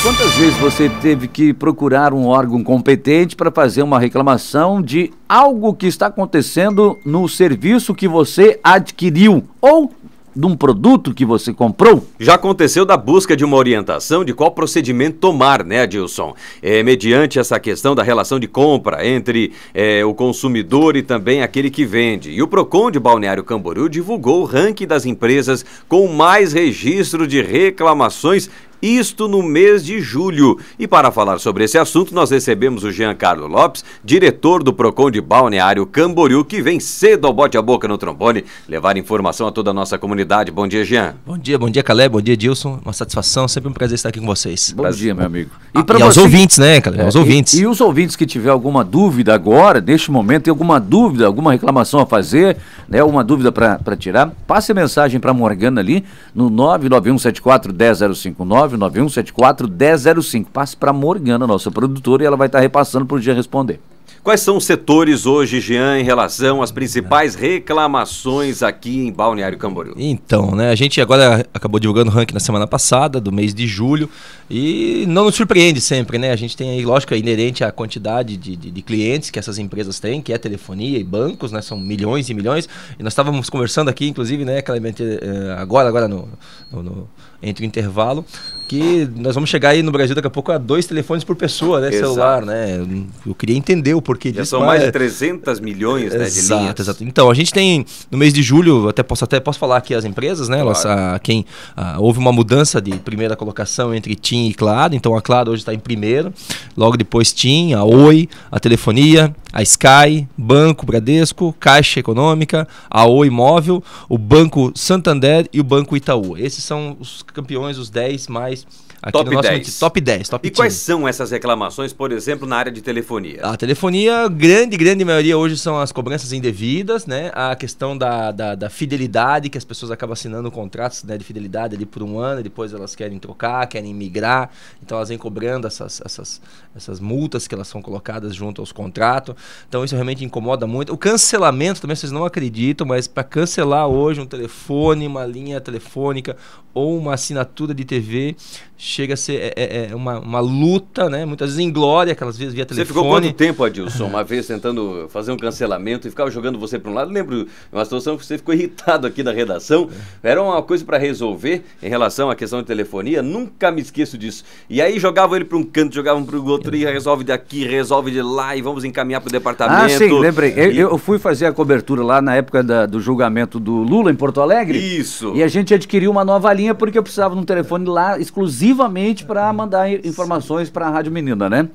Quantas vezes você teve que procurar um órgão competente para fazer uma reclamação de algo que está acontecendo no serviço que você adquiriu ou de um produto que você comprou? Já aconteceu da busca de uma orientação de qual procedimento tomar, né, Adilson? É, mediante essa questão da relação de compra entre é, o consumidor e também aquele que vende. E o PROCON de Balneário Camboriú divulgou o ranking das empresas com mais registro de reclamações isto no mês de julho. E para falar sobre esse assunto, nós recebemos o Jean Carlos Lopes, diretor do PROCON de Balneário Camboriú, que vem cedo ao bote a boca no trombone, levar informação a toda a nossa comunidade. Bom dia, Jean. Bom dia, bom dia, Caleb, bom dia, Dilson. Uma satisfação, sempre um prazer estar aqui com vocês. Bom Prazer. dia, meu amigo. E, ah, para você... aos ouvintes, né, Caleb? É, aos ouvintes. E, e os ouvintes que tiver alguma dúvida agora, neste momento, tem alguma dúvida, alguma reclamação a fazer, né, alguma dúvida para tirar, passe a mensagem para Morgana ali no 99174 10059 991741005. Passe para a Morgana, nossa produtora, e ela vai estar tá repassando para o dia responder. Quais são os setores hoje, Jean, em relação às principais reclamações aqui em Balneário Camboriú? Então, né, a gente agora acabou divulgando o ranking na semana passada, do mês de julho, e não nos surpreende sempre, né? A gente tem aí, lógico, é inerente à quantidade de, de, de, clientes que essas empresas têm, que é telefonia e bancos, né? São milhões e milhões. E nós estávamos conversando aqui, inclusive, né, Clemente, eh, agora, agora no, no, no entre o intervalo, que nós vamos chegar aí no Brasil daqui a pouco a dois telefones por pessoa, né? Exato. Celular, né? Eu queria entender o porquê Já disso. São mas... mais de 300 é milhões né, de linhas. Exato. Então, a gente tem, no mês de julho, até posso, até posso falar aqui as empresas, né? Claro. Nossa, ah, quem, ah, houve uma mudança de primeira colocação entre TIM e Claro. Então, a Claro hoje está em primeiro. Logo depois TIM, a Oi, a Telefonia, a Sky, Banco Bradesco, Caixa Econômica, a O Imóvel, o Banco Santander e o Banco Itaú. Esses são os campeões, os 10 mais Aqui top no nosso 10. top 10, top E quais são essas reclamações, por exemplo, na área de telefonia? A telefonia, grande, grande maioria hoje são as cobranças indevidas, né? A questão da, da, da fidelidade, que as pessoas acabam assinando contratos né, de fidelidade ali por um ano, depois elas querem trocar, querem migrar, então elas vêm cobrando essas, essas, essas multas que elas são colocadas junto aos contratos. Então isso realmente incomoda muito. O cancelamento também, vocês não acreditam, mas para cancelar hoje um telefone, uma linha telefônica, ou uma assinatura de TV chega a ser é, é, é, uma, uma luta, né? Muitas vezes em glória, aquelas vezes via telefone. Você ficou quanto tempo, Adilson, uma vez tentando fazer um cancelamento e ficava jogando você para um lado? Lembro uma situação que você ficou irritado aqui na redação. Era uma coisa para resolver em relação à questão de telefonia. Nunca me esqueço disso. E aí jogava ele para um canto, jogava para o outro e resolve daqui, resolve de lá e vamos encaminhar para o departamento. Ah, sim, lembrei. E... Eu, eu, fui fazer a cobertura lá na época da, do julgamento do Lula em Porto Alegre. Isso. E a gente adquiriu uma nova linha linha porque eu precisava de um telefone lá exclusivamente para mandar informações para a Rádio Menina, né?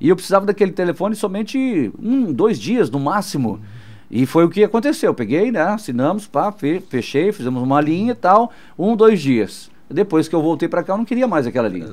E eu precisava daquele telefone somente um, dois dias no máximo. E foi o que aconteceu. peguei, né? Assinamos, pá, fechei, fizemos uma linha e tal, um, dois dias. Depois que eu voltei para cá, eu não queria mais aquela linha.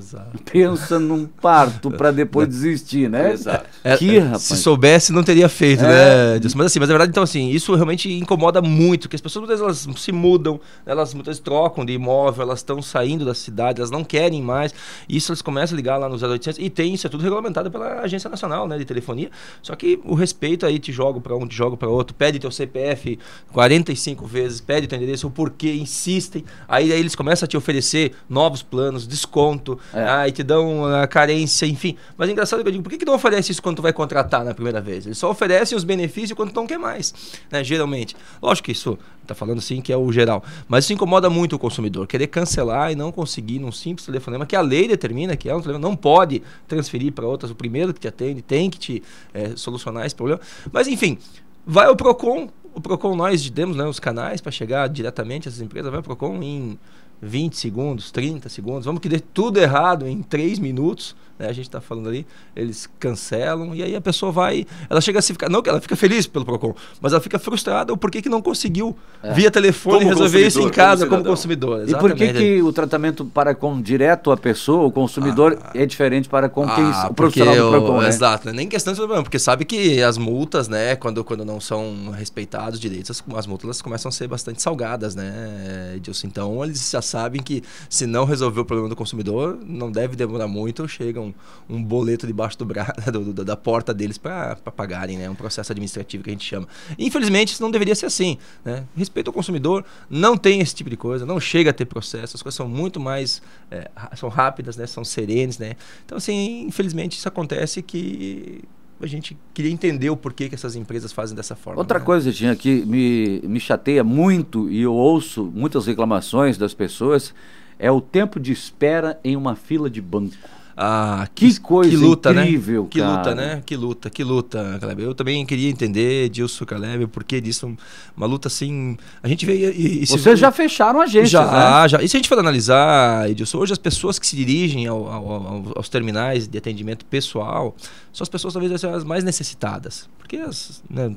Pensa num parto para depois desistir, né? Exato. Que, é, é, rapaz. Se soubesse, não teria feito, né, é. né? Mas assim, mas na verdade, então assim, isso realmente incomoda muito, que as pessoas muitas vezes elas se mudam, elas muitas vezes trocam de imóvel, elas estão saindo da cidade, elas não querem mais. Isso elas começam a ligar lá nos 0800 e tem isso é tudo regulamentado pela Agência Nacional, né, de Telefonia. Só que o respeito aí te joga para um, te joga para outro, pede teu CPF 45 vezes, pede teu endereço, o porquê, insistem. Aí, aí eles começam a te oferecer oferecer novos planos, desconto, é. ah, e te dão a carência, enfim. Mas é engraçado que eu digo, por que, que não oferece isso quando tu vai contratar na primeira vez? Eles só oferecem os benefícios quando tu não quer mais, né? Geralmente. Lógico que isso tá falando assim que é o geral. Mas isso incomoda muito o consumidor, querer cancelar e não conseguir num simples telefonema, que a lei determina que é um telefonema, não pode transferir para outras. O primeiro que te atende tem que te é, solucionar esse problema. Mas enfim, vai ao PROCON. O PROCON nós demos né, os canais para chegar diretamente às essas empresas, vai ao PROCON em 20 segundos, 30 segundos, vamos que dê tudo errado em 3 minutos, né? A gente está falando ali, eles cancelam e aí a pessoa vai, ela chega a se ficar, não que ela fica feliz pelo Procon, mas ela fica frustrada por que, que não conseguiu é. via telefone como resolver isso em casa como, como consumidor. Exatamente. E por que, que o tratamento para com direto a pessoa, o consumidor ah, é diferente para com quem ah, o profissional do Procon, eu, né? Exato, né? nem questão de problema, porque sabe que as multas, né, quando quando não são respeitados direitos, as, as multas começam a ser bastante salgadas, né? Então eles sabem que se não resolver o problema do consumidor, não deve demorar muito, chega um, um boleto debaixo do bra... do, do, da porta deles para pagarem, né? Um processo administrativo que a gente chama. Infelizmente, isso não deveria ser assim, né? Respeito ao consumidor, não tem esse tipo de coisa, não chega a ter processo, as coisas são muito mais, é, são rápidas, né? São serenes, né? Então, assim, infelizmente isso acontece que a gente queria entender o porquê que essas empresas fazem dessa forma. Outra né? coisa, Tinha, que me, me chateia muito e eu ouço muitas reclamações das pessoas é o tempo de espera em uma fila de banco. Ah, que, que coisa né? que luta, incrível, né? Que cara. luta, né? Que luta, que luta, Caleb. Eu também queria entender, Dilson Caleb, por que disso. Uma luta assim. A gente veio E, e Vocês já fecharam a gente, já, né? já. E se a gente for analisar, Edilson, hoje as pessoas que se dirigem ao, ao, ao, aos terminais de atendimento pessoal são as pessoas talvez as mais necessitadas. Porque, as, né,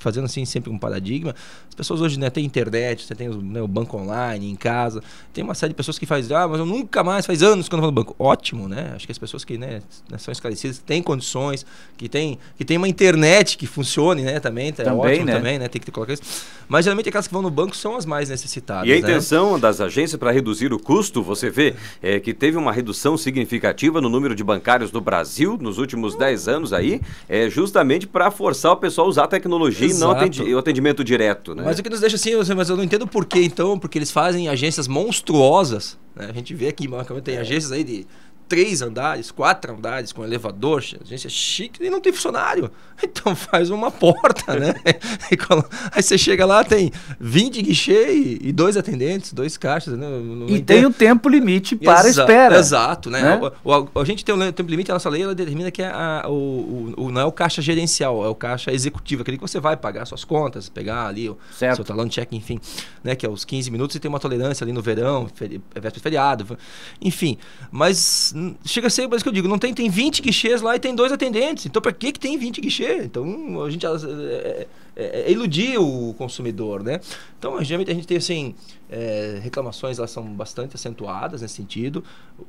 fazendo assim sempre um paradigma, as pessoas hoje né, têm internet, você tem né, o banco online, em casa. Tem uma série de pessoas que faz. Ah, mas eu nunca mais, faz anos que eu não vou no banco. Ótimo, né? né? Acho que as pessoas que né, né, são esclarecidas, que têm condições, que têm que tem uma internet que funcione, né? Também, tá também ótimo né? também, né? Tem que colocar isso. Mas geralmente aquelas que vão no banco são as mais necessitadas. E a né? intenção né? das agências para reduzir o custo, você vê, é que teve uma redução significativa no número de bancários do Brasil nos últimos 10 anos aí, é justamente para forçar o pessoal a usar a tecnologia Exato. e não atendi, o atendimento direto, né? Mas o que nos deixa assim, mas eu não entendo por que então, porque eles fazem agências monstruosas, né? A gente vê aqui, tem é. agências aí de três andares, quatro andares, com elevador, a gente é chique e não tem funcionário. Então faz uma porta, né? Aí você chega lá, tem 20 guichês e dois atendentes, dois caixas. Né? e tem o um tempo limite para Exa espera. Exato, né? né? O, o, a gente tem o um tempo limite, a nossa lei ela determina que é a, o, o, não é o caixa gerencial, é o caixa executivo, aquele que você vai pagar suas contas, pegar ali o certo. seu talão de cheque, enfim, né? Que é os 15 minutos e tem uma tolerância ali no verão, feri, é feriado, enfim. Mas Chega a ser, mas é que eu digo, não tem, tem 20 guichês lá e tem dois atendentes. Então, para que, que tem 20 guichês? Então, a gente é, é, é, é, iludir o consumidor, né? Então, geralmente a gente tem, assim, é, reclamações lá são bastante acentuadas nesse sentido.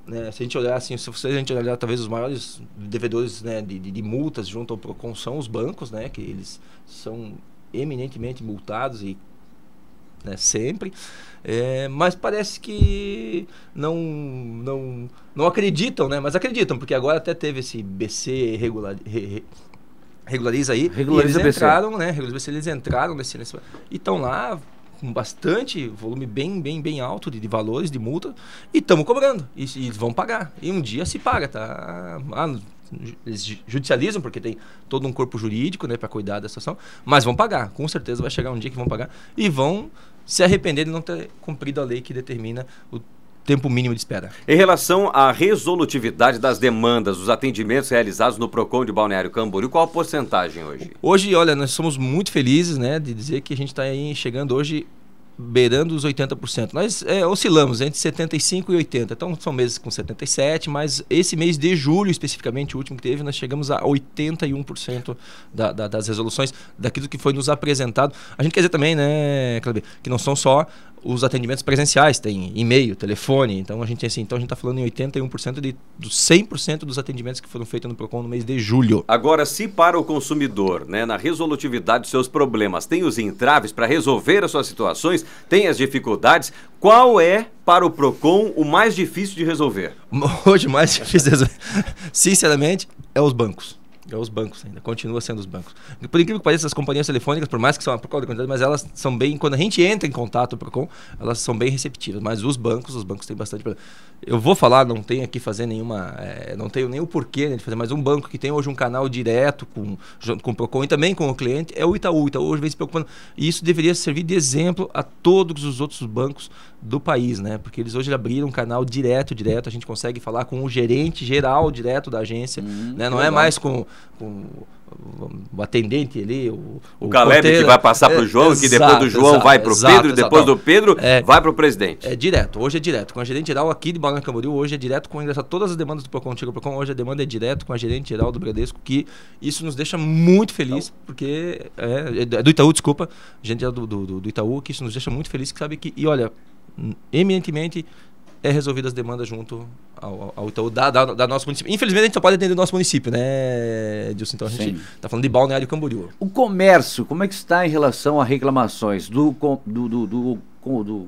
Né? Se a gente olhar, assim, se a gente olhar, talvez os maiores devedores né, de, de, de multas junto ao PROCON são os bancos, né? Que eles são eminentemente multados e né? Sempre. É, mas parece que não, não, não acreditam, né? Mas acreditam, porque agora até teve esse BC regular, re, regulariza aí. Regulariza eles entraram, né? Regulariza BC, eles entraram nesse, nesse e estão lá com bastante volume bem, bem, bem alto de, de valores de multa e estamos cobrando e, e, vão pagar. E um dia se paga, tá? Ah, eles judicializam, porque tem todo um corpo jurídico né, para cuidar da situação, mas vão pagar, com certeza vai chegar um dia que vão pagar e vão se arrepender de não ter cumprido a lei que determina o tempo mínimo de espera. Em relação à resolutividade das demandas, os atendimentos realizados no PROCON de Balneário Camboriú, qual a porcentagem hoje? Hoje, olha, nós somos muito felizes né, de dizer que a gente está chegando hoje beirando os 80%. Nós é, oscilamos entre 75 e 80. Então são meses com 77, mas esse mês de julho especificamente, o último que teve, nós chegamos a 81% da, da, das resoluções daquilo que foi nos apresentado. A gente quer dizer também, né, Cleber, que não são só os atendimentos presenciais têm e-mail, telefone. Então a gente assim, então a gente está falando em 81% de, dos 100% dos atendimentos que foram feitos no Procon no mês de julho. Agora, se para o consumidor, né, na resolutividade dos seus problemas, tem os entraves para resolver as suas situações, tem as dificuldades, qual é para o Procon o mais difícil de resolver? Hoje mais difícil, de resolver, sinceramente, é os bancos. É os bancos ainda, continua sendo os bancos. Por incrível que pareça, as companhias telefônicas, por mais que são a Procon da quantidade, mas elas são bem, quando a gente entra em contato com a Procon, elas são bem receptivas. Mas os bancos, os bancos têm bastante problema. Eu vou falar, não tenho aqui fazer nenhuma, é, não tenho nem o porquê né, de fazer, mas um banco que tem hoje um canal direto com, com o Procon e também com o cliente é o Itaú. O Itaú hoje vem se preocupando. E isso deveria servir de exemplo a todos os outros bancos do país, né? Porque eles hoje abriram um canal direto, direto. A gente consegue falar com o gerente geral direto da agência, hum, né? Não é legal. é mais com, com o atendente ali, o, o, o Caleb porteiro. que vai passar para o é, João, é, que depois do João exato, vai para o Pedro, e depois exato. do Pedro é, vai para o presidente. É direto, hoje é direto. Com a gerente geral aqui de Balneário Camboriú, hoje é direto com ingressar todas as demandas do Procon, chega Procon, hoje a demanda é direto com a gerente geral do Bradesco, que isso nos deixa muito feliz, porque é, é, do Itaú, desculpa, gente do, do, do Itaú, que isso nos deixa muito feliz, que sabe que, e olha, eminentemente é resolvida as demandas junto ao, ao Itaú da, da, da, nosso município. Infelizmente, a gente só pode atender o nosso município, né, Edilson? Então a gente está falando de Balneário Camboriú. O comércio, como é que está em relação a reclamações do, do, do, do, do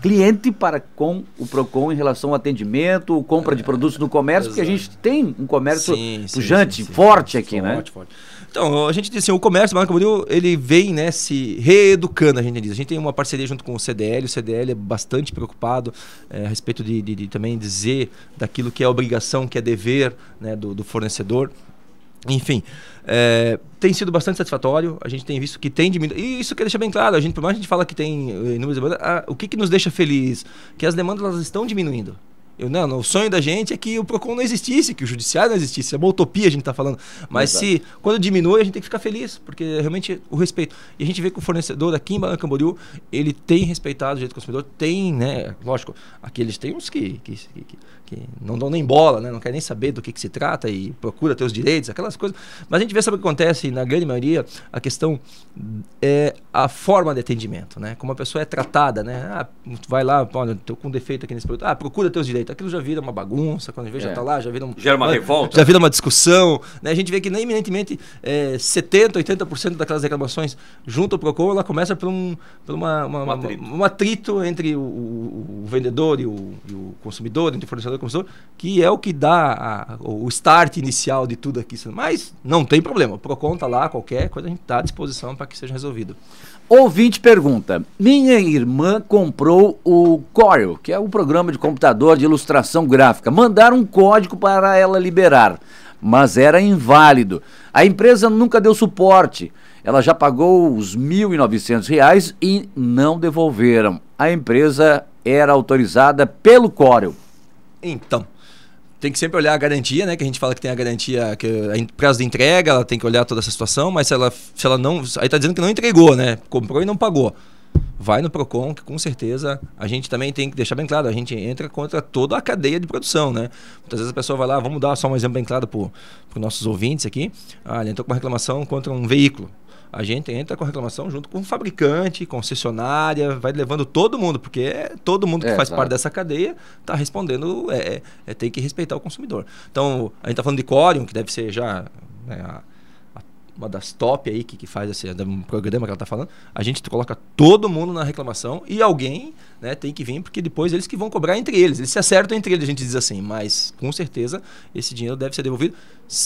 cliente para com o PROCON em relação ao atendimento, compra de produtos no comércio, Exato. porque a gente tem um comércio sim, pujante, sim, sim, forte aqui, forte, né? Forte, forte. Então, a gente diz assim, o comércio do Camboriú, ele vem né, se reeducando, a gente diz. A gente tem uma parceria junto com o CDL, o CDL é bastante preocupado é, a respeito de, de, de, também dizer daquilo que é obrigação, que é dever né, do, do fornecedor. Enfim, é, tem sido bastante satisfatório. A gente tem visto que tem diminuído. E isso quer deixar bem claro: a gente, por mais que a gente fala que tem eh, inúmeras demandas, a, o que, que nos deixa feliz? Que as demandas elas estão diminuindo. Eu, não, o sonho da gente é que o PROCON não existisse, que o judiciário não existisse. É uma utopia a gente está falando. Mas Exato. se quando diminui, a gente tem que ficar feliz, porque é realmente o respeito. E a gente vê que o fornecedor aqui em Balneário Camboriú, ele tem respeitado o direito do consumidor, tem, né? Lógico, aqueles tem uns que, que, que, que não dão nem bola, né? Não quer nem saber do que, que se trata e procura ter os direitos, aquelas coisas. Mas a gente vê sabe o que acontece, na grande maioria, a questão é a forma de atendimento, né? Como a pessoa é tratada, né? Ah, vai lá, olha, estou com defeito aqui nesse produto. Ah, procura ter os direitos conflito, aquilo já vira uma bagunça, quando a gente é. já está lá, já vira um, Gera uma, uma, revolta. Já vira uma discussão. Né? A gente vê que nem eminentemente é, 70%, 80% daquelas reclamações junto ao PROCON, ela começa por, um, por uma, uma, um, atrito. um atrito entre o, o, o vendedor e o, e o, consumidor, entre o fornecedor e o consumidor, que é o que dá a, o start inicial de tudo aqui. Mas não tem problema, o PROCON está lá, qualquer coisa a gente está à disposição para que seja resolvido. Ouvinte pergunta: Minha irmã comprou o Corel, que é o um programa de computador de ilustração gráfica. Mandaram um código para ela liberar, mas era inválido. A empresa nunca deu suporte. Ela já pagou os R$ 1.900 e não devolveram. A empresa era autorizada pelo Corel. Então, tem que sempre olhar a garantia, né? Que a gente fala que tem a garantia, que a prazo de entrega, ela tem que olhar toda essa situação, mas se ela, se ela não. Aí tá dizendo que não entregou, né? Comprou e não pagou. Vai no PROCON, que com certeza a gente também tem que deixar bem claro, a gente entra contra toda a cadeia de produção, né? Muitas vezes a pessoa vai lá, vamos dar só um exemplo bem claro para os nossos ouvintes aqui. Ah, ele entrou com uma reclamação contra um veículo a gente entra com reclamação junto com o fabricante, concessionária, vai levando todo mundo, porque é todo mundo que é, faz parte dessa cadeia está respondendo, é, é, é, tem que respeitar o consumidor. Então, a gente está falando de Corium, que deve ser já né, a, a, uma das top aí que, que faz esse um programa que ela está falando. A gente coloca todo mundo na reclamação e alguém né, tem que vir, porque depois eles que vão cobrar entre eles. Eles se acertam entre eles, a gente diz assim. Mas, com certeza, esse dinheiro deve ser devolvido.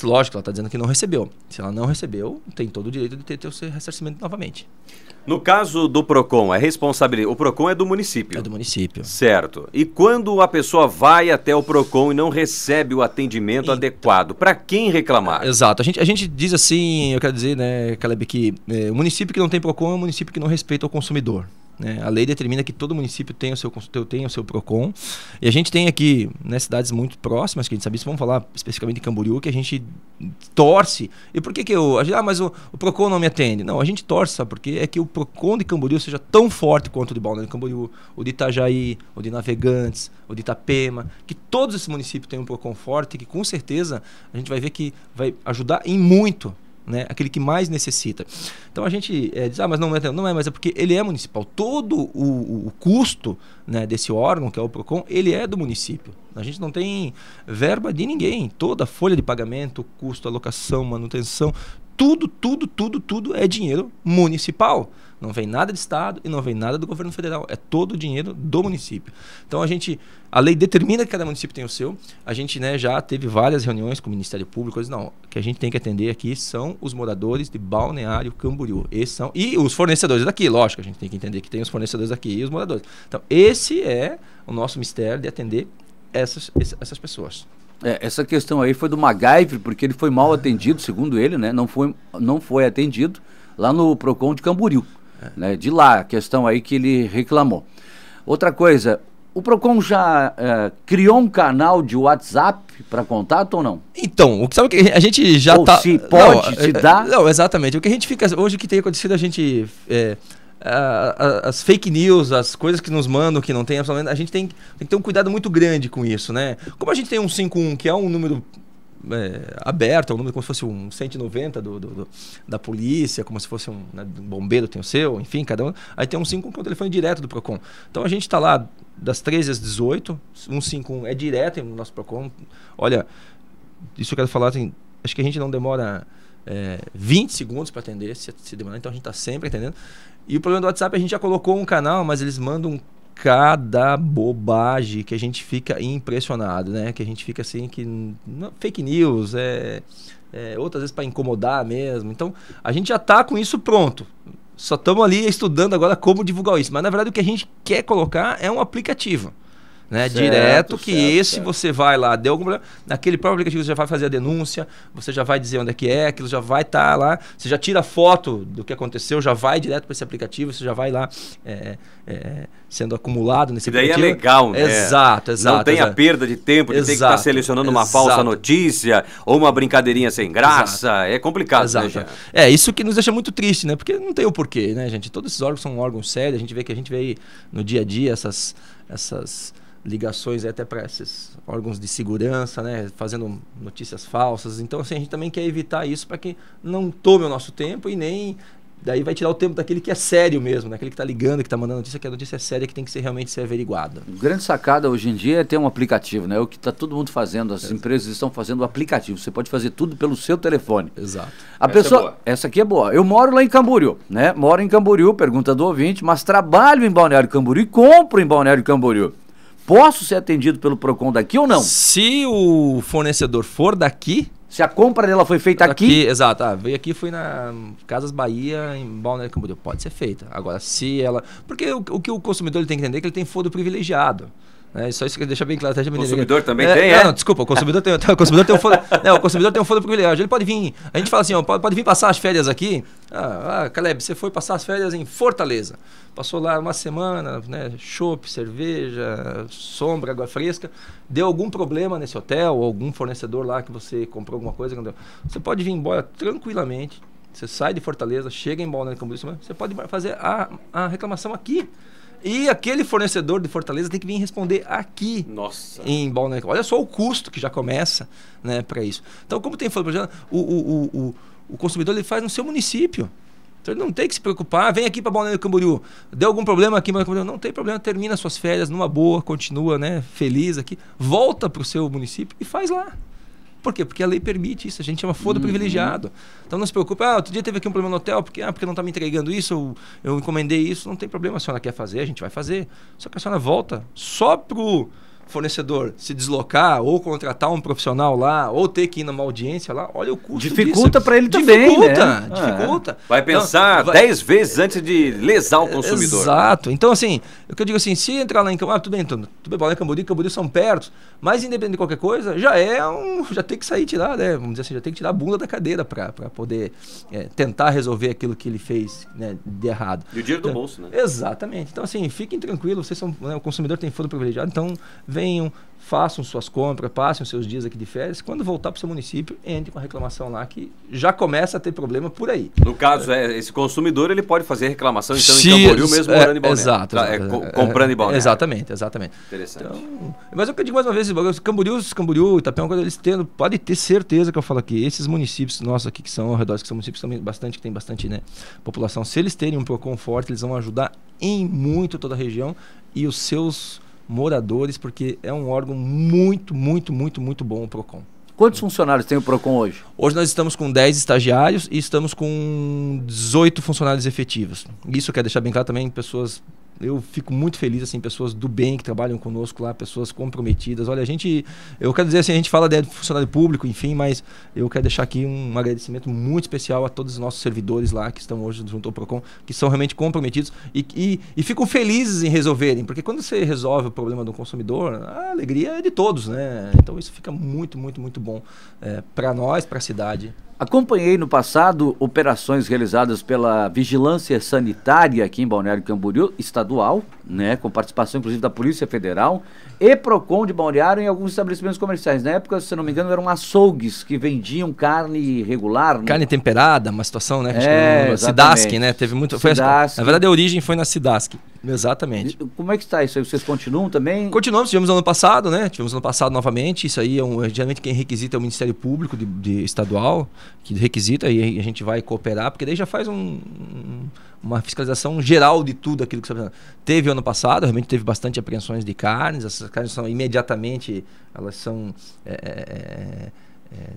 Lógico, ela está dizendo que não recebeu. Se ela não recebeu, tem todo o direito de ter, ter o seu ressarcimento novamente. No caso do PROCON, é responsabilidade. O PROCON é do município. É do município. Certo. E quando a pessoa vai até o PROCON e não recebe o atendimento então, adequado, para quem reclamar? Exato. A gente, a gente diz assim, eu quero dizer, né, Caleb, que é, o município que não tem PROCON é um município que não respeita o consumidor. Né? A lei determina que todo município tem o seu consultor, tem o seu PROCON. E a gente tem aqui né, cidades muito próximas, que a gente sabe, se vamos falar especificamente de Camboriú, que a gente torce. E por que, que eu. Ah, mas o, o PROCON não me atende. Não, a gente torce, sabe por quê? É que o PROCON de Camboriú seja tão forte quanto o de Balneário de Camboriú, o de Itajaí, o de Navegantes, o de Itapema, que todos esses municípios tenham um PROCON forte, que com certeza a gente vai ver que vai ajudar em muito né? aquele que mais necessita. Então a gente é, diz, ah, mas não é, não é, mas é porque ele é municipal. Todo o, o custo né, desse órgão, que é o PROCON, ele é do município. A gente não tem verba de ninguém. Toda a folha de pagamento, custo, alocação, manutenção, tudo, tudo, tudo, tudo é dinheiro municipal. Não vem nada de Estado e não vem nada do governo federal. É todo o dinheiro do município. Então a gente. A lei determina que cada município tem o seu. A gente né, já teve várias reuniões com o Ministério Público. não, o que a gente tem que atender aqui são os moradores de Balneário Camboriú. Esses são, e os fornecedores daqui, lógico, a gente tem que entender que tem os fornecedores daqui e os moradores. Então, esse é o nosso mistério de atender essas, essas pessoas. É, essa questão aí foi do MacGyver, porque ele foi mal atendido, segundo ele, né? Não foi, não foi atendido lá no PROCON de Camboriú. Né? De lá a questão aí que ele reclamou. Outra coisa, o PROCON já é, criou um canal de WhatsApp para contato ou não? Então, o que sabe que a gente já ou tá. Se pode não, te dar? Eh, não, exatamente. O que a gente fica. Hoje que tem acontecido, a gente. É, as fake news, as coisas que nos mandam, que não tem absolutamente. A gente tem, tem que ter um cuidado muito grande com isso, né? Como a gente tem um 51, que é um número é, aberto, é um número como se fosse um 190 do, do, do da polícia, como se fosse um, né, um, bombeiro tem o seu, enfim, cada um. Aí tem um 5 com o telefone direto do PROCON. Então a gente está lá das 13 às 18, 151 é direto no nosso PROCON. Olha, isso eu quero falar, tem, acho que a gente não demora é, 20 segundos para atender, se, se demorar, então a gente está sempre atendendo. E o problema do WhatsApp, a gente já colocou um canal, mas eles mandam cada bobagem que a gente fica impressionado, né? Que a gente fica assim que não, fake news, é, é outras vezes para incomodar mesmo. Então a gente já tá com isso pronto. Só estamos ali estudando agora como divulgar isso. Mas na verdade o que a gente quer colocar é um aplicativo. Né, certo, direto, que certo, esse certo. você vai lá, deu algum problema, naquele próprio aplicativo você já vai fazer a denúncia, você já vai dizer onde é que é, aquilo já vai estar tá lá, você já tira foto do que aconteceu, já vai direto para esse aplicativo, você já vai lá é, é, sendo acumulado nesse e daí é aplicativo. é legal, né? Exato, exato. Não tem exato. a perda de tempo de exato, ter que estar tá selecionando uma exato. falsa notícia ou uma brincadeirinha sem graça, é complicado, né, exato. Né, é, isso que nos deixa muito triste, né? Porque não tem o porquê, né, gente? Todos esses órgãos são órgãos sérios, a gente vê que a gente vê aí no dia a dia essas essas ligações até para esses órgãos de segurança, né, fazendo notícias falsas. Então, assim, a gente também quer evitar isso para que não tome o nosso tempo e nem daí vai tirar o tempo daquele que é sério mesmo, daquele né, que está ligando, que está mandando notícia, que a notícia é séria, que tem que ser realmente ser averiguada. Grande sacada hoje em dia é ter um aplicativo, né? É o que está todo mundo fazendo, as empresas estão fazendo o aplicativo. Você pode fazer tudo pelo seu telefone. Exato. A essa é pessoa, é essa aqui é boa. Eu moro lá em Camboriú, né? Moro em Camboriú, pergunta do ouvinte, mas trabalho em Balneário Camboriú e compro em Balneário Camboriú posso ser atendido pelo PROCON daqui ou não? Se o fornecedor for daqui, se a compra dela foi feita aqui, aqui. exato. Ah, veio aqui, foi na Casas Bahia, em Balneário Camboriú. Pode ser feita. Agora, se ela. Porque o, o que o consumidor tem que entender é que ele tem foda privilegiado. É, só isso que deixa bem claro. o consumidor também é, tem, é? Não, desculpa, o consumidor tem, o consumidor tem um fôlego não, o consumidor tem um fôlego privilegiado. Ele pode vir, a gente fala assim, ó, pode, pode vir passar as férias aqui. Ah, ah, Caleb, você foi passar as férias em Fortaleza. Passou lá uma semana, né, chopp, cerveja, sombra, água fresca. Deu algum problema nesse hotel, ou algum fornecedor lá que você comprou alguma coisa. Você pode vir embora tranquilamente. Você sai de Fortaleza, chega em Balneário Camboriú, você pode fazer a, a reclamação aqui. E aquele fornecedor de Fortaleza tem que vir responder aqui Nossa. em Balneário. Olha só o custo que já começa né, para isso. Então, como tem falado, o, o, o, o consumidor ele faz no seu município. Então ele não tem que se preocupar, ah, vem aqui para Balneário Camboriú. Deu algum problema aqui mas Não tem problema, termina suas férias numa boa, continua né, feliz aqui, volta para o seu município e faz lá. Por quê? Porque a lei permite isso. A gente chama é foda uhum. privilegiado. Então não se preocupe. Ah, outro dia teve aqui um problema no hotel, porque, ah, porque não está me entregando isso, eu eu encomendei isso. Não tem problema. A senhora quer fazer, a gente vai fazer. Só que a senhora volta só pro fornecedor se deslocar ou contratar um profissional lá ou ter que ir numa audiência lá, olha o custo Dificulta para ele também, Dificulta, né? dificulta. Ah, é. Vai então, pensar 10 então, vezes antes de lesar o consumidor. Exato. Então, assim, é o que eu digo assim, se entrar lá em Camboriú, ah, tudo bem, então, tudo, bem, Balneário Camboriú, Camboriú são perto, mas independente de qualquer coisa, já é um, já tem que sair tirar, né? Vamos dizer assim, já tem que tirar a bunda da cadeira para poder é, tentar resolver aquilo que ele fez né, de errado. E o dinheiro do então, bolso, né? Exatamente. Então assim, fiquem tranquilos, vocês são, né, o consumidor tem fôlego privilegiado, então venham, façam suas compras, passem os seus dias aqui de férias. Quando voltar para o seu município, entre com a reclamação lá que já começa a ter problema por aí. No caso, é, esse consumidor ele pode fazer reclamação então em Camboriú mesmo é, morando em Balneário. Exato. Tá, é exato, exato. É, comprando e em Balneário. Exatamente, exatamente. Interessante. Então, mas eu digo mais uma vez, os Camboriú, os Camboriú, Itapeão, é eles tendo, pode ter certeza que eu falo aqui, esses municípios nossos aqui que são ao redor, que são municípios também bastante, que tem bastante né, população, se eles terem um PROCON forte, eles vão ajudar em muito toda a região e os seus moradores, porque é um órgão muito, muito, muito, muito bom o PROCON. Quantos funcionários tem o PROCON hoje? Hoje nós estamos com 10 estagiários e estamos com 18 funcionários efetivos. Isso quer deixar bem claro também, pessoas eu fico muito feliz, assim, pessoas do bem que trabalham conosco lá, pessoas comprometidas. Olha, a gente, eu quero dizer assim, a gente fala de funcionário público, enfim, mas eu quero deixar aqui um agradecimento muito especial a todos os nossos servidores lá que estão hoje junto ao PROCON, que são realmente comprometidos e, e, e ficam felizes em resolverem, porque quando você resolve o problema do consumidor, a alegria é de todos, né? Então isso fica muito, muito, muito bom é, eh, para nós, para a cidade. Acompanhei no passado operações realizadas pela Vigilância Sanitária aqui em Balneário Camboriú, estadual, né, com participação inclusive da Polícia Federal e Procon de Balneário em alguns estabelecimentos comerciais. Na época, se não me engano, eram açougues que vendiam carne regular. Né? Carne né? temperada, uma situação, né? É, Cidasque, né? Teve muito. Cidasque. Foi, a, na verdade, a origem foi na Sidask. Exatamente. Como é que está isso aí? Vocês continuam também? Continuamos, tivemos ano passado, né? Tivemos ano passado novamente. Isso aí é um, geralmente quem requisita é o Ministério Público de, de Estadual, que requisita e a gente vai cooperar, porque daí já faz um, uma fiscalização geral de tudo aquilo que você está Teve ano passado, realmente teve bastante apreensões de carnes, essas carnes são imediatamente, elas são. É, é, é, é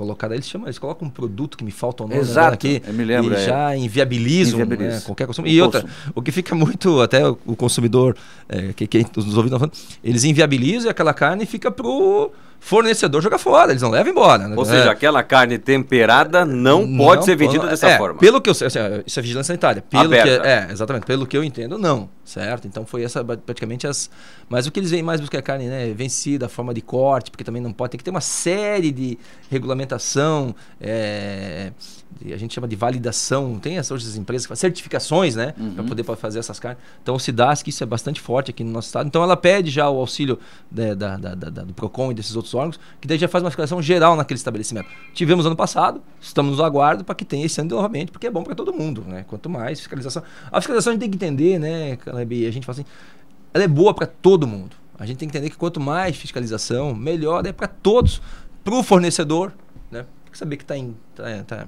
colocada. Eles chamam, eles colocam um produto que me falta o nome Exato. aqui. Eu me lembro, e é. já inviabilizam Inviabiliza. né, qualquer consumo. E consumo. outra, o que fica muito, até o consumidor, é, que, que nos ouvidos, eles inviabilizam e aquela carne fica pro fornecedor joga fora, eles não levam embora. Né? Ou seja, é. aquela carne temperada não, não pode ser vendida dessa é, forma. Pelo que eu sei, assim, isso é vigilância sanitária. Pelo Aberta. que, é, exatamente. Pelo que eu entendo, não. Certo? Então foi essa praticamente as. Mas o que eles vêm mais buscar é carne, né? Vencida, forma de corte, porque também não pode. Tem que ter uma série de regulamentação. É, a gente chama de validação. Tem essas outras empresas que fazem certificações, né? Uhum. Para poder fazer essas carnes. Então o SIDASC, isso é bastante forte aqui no nosso estado. Então ela pede já o auxílio né, da, da, da, do PROCON e desses outros outros órgãos, que daí já faz uma fiscalização geral naquele estabelecimento. Tivemos ano passado, estamos no aguardo para que tenha esse ano novamente, porque é bom para todo mundo, né? Quanto mais fiscalização. A fiscalização a gente tem que entender, né, Caleb? A gente fala assim, ela é boa para todo mundo. A gente tem que entender que quanto mais fiscalização, melhor é para todos. Para o fornecedor, né? Tem que saber que está tá, tá,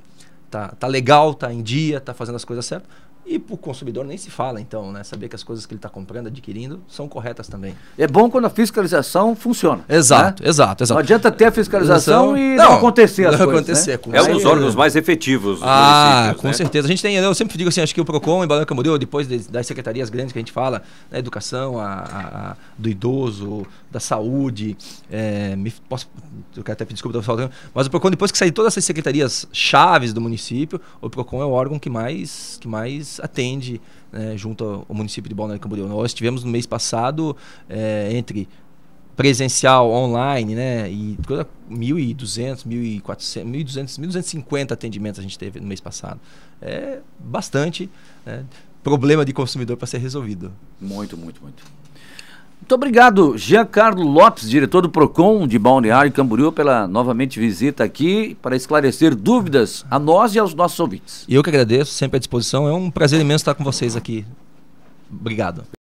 tá, tá legal, está em dia, está fazendo as coisas certas e para o consumidor nem se fala, então, né? Saber que as coisas que ele está comprando, adquirindo, são corretas também. É bom quando a fiscalização funciona. Né? Exato, né? exato, exato. Não adianta ter a fiscalização então, e não, acontecer as não coisas, acontecer, né? É um dos órgãos mais efetivos Ah, com né? certeza. A gente tem, eu sempre digo assim, acho que o PROCON em Balneário Camboriú, depois das secretarias grandes que a gente fala, a né, educação, a, a, a do idoso, da saúde, é, me, posso, eu quero até pedir desculpa, faltando, mas o PROCON, depois que sair todas essas secretarias chaves do município, o PROCON é o órgão que mais, que mais atende né, junto ao, ao município de Balneário Camboriú. Nós tivemos no mês passado, é, entre presencial, online, né? E 1.200, 1.400, 1.200, 1.250 atendimentos a gente teve no mês passado. É bastante né? problema de consumidor para ser resolvido. Muito, muito, muito. Muito obrigado, Giancarlo Lopes, diretor do PROCON de Balneário Camboriú, pela novamente visita aqui para esclarecer dúvidas a nós e aos nossos ouvintes. E eu que agradeço, sempre à disposição. É um prazer imenso estar com vocês aqui. Obrigado.